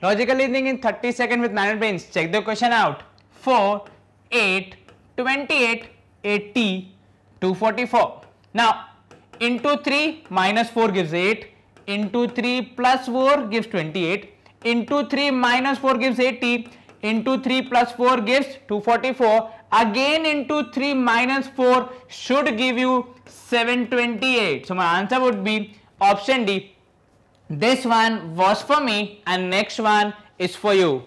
Logical reasoning in 30 seconds with 9 brains. Check the question out. 4, 8, 28, 80, 244. Now, into 3 minus 4 gives 8. Into 3 plus 4 gives 28. Into 3 minus 4 gives 80. Into 3 plus 4 gives 244. Again into 3 minus 4 should give you 728. So, my answer would be option D this one was for me and next one is for you.